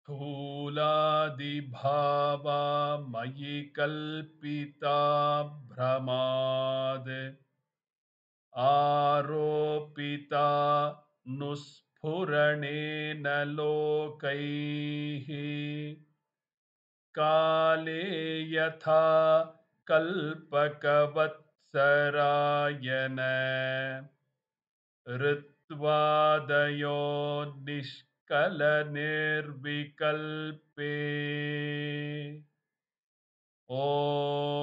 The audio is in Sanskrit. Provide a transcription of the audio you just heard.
स्थूलादिभावा मयि कल्पिता भ्रमाद् नुस्फुरणेन लोकैः काले यथा कल्पकवत्सरायन ऋत्वादयो निष् कल निर्विकल्पे ओ